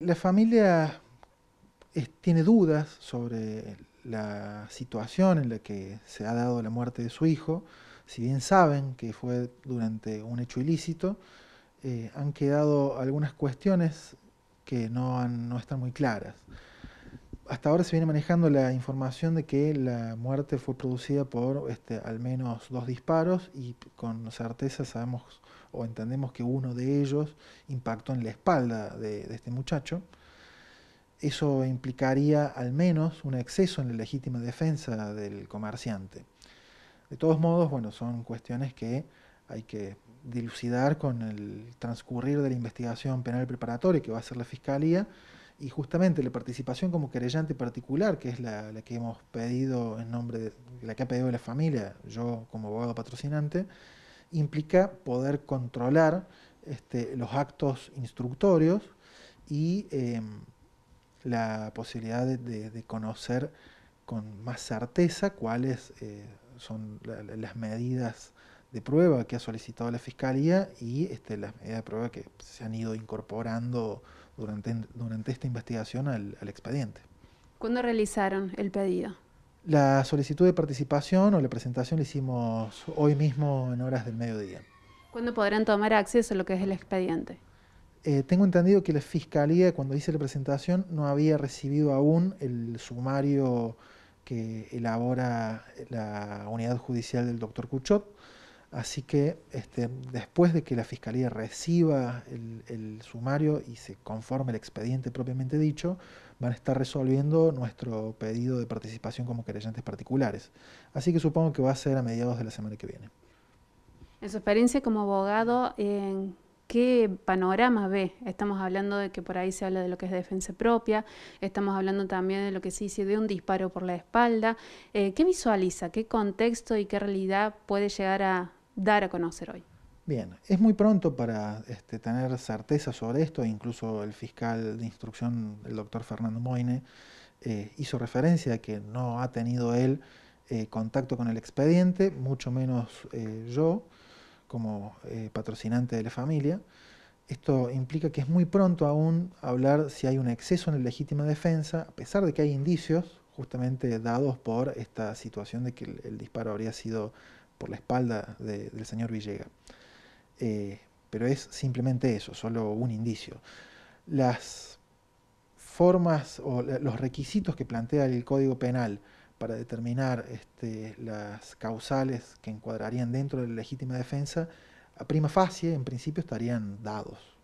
La familia tiene dudas sobre la situación en la que se ha dado la muerte de su hijo, si bien saben que fue durante un hecho ilícito, eh, han quedado algunas cuestiones que no están muy claras hasta ahora se viene manejando la información de que la muerte fue producida por este, al menos dos disparos y con certeza sabemos o entendemos que uno de ellos impactó en la espalda de, este muchacho. Eso implicaría al menos un exceso en la legítima defensa del comerciante. De todos modos, bueno, son cuestiones que hay que dilucidar con el transcurrir de la investigación penal preparatoria que va a hacer la Fiscalía y justamente la participación como querellante particular, que es la, que hemos pedido en nombre de la que ha pedido la familia, yo como abogado patrocinante, implica poder controlar este, los actos instructorios y em, la posibilidad de, conocer con más certeza cuáles eh, son las medidas de prueba que ha solicitado la Fiscalía y este, las medidas de prueba que se han ido incorporando durante, durante esta investigación al, expediente. ¿Cuándo realizaron el pedido? La solicitud de participación o la presentación la hicimos hoy mismo en horas del mediodía. ¿Cuándo podrán tomar acceso a lo que es el expediente? Eh, tengo entendido que la Fiscalía, cuando hice la presentación, no había recibido aún el sumario que elabora la unidad judicial del doctor Cuchot. Así que este, después de que la Fiscalía reciba el, sumario y se conforme el expediente propiamente dicho, van a estar resolviendo nuestro pedido de participación como querellantes particulares. Así que supongo que va a ser a mediados de la semana que viene. En su experiencia como abogado, ¿en qué panorama ve? Estamos hablando de que por ahí se habla de lo que es defensa propia, estamos hablando también de lo que se dice de un disparo por la espalda. Eh, ¿Qué visualiza? ¿Qué contexto y qué realidad puede llegar a, dar a conocer hoy? Bien, es muy pronto para este, tener certeza sobre esto, e incluso el fiscal de instrucción, el doctor Fernando Moine, eh, hizo referencia a que no ha tenido él eh, contacto con el expediente, mucho menos eh, yo, como patrocinante de la familia. Esto implica que es muy pronto aún hablar si hay un exceso en la legítima defensa, a pesar de que hay indicios justamente dados por esta situación de que el disparo habría sido por la espalda del señor Villega. Eh, pero es simplemente eso, solo un indicio. Las formas o los requisitos que plantea el Código Penal para determinar este, las causales que encuadrarían dentro de la legítima defensa, a prima facie, en principio, estarían dados.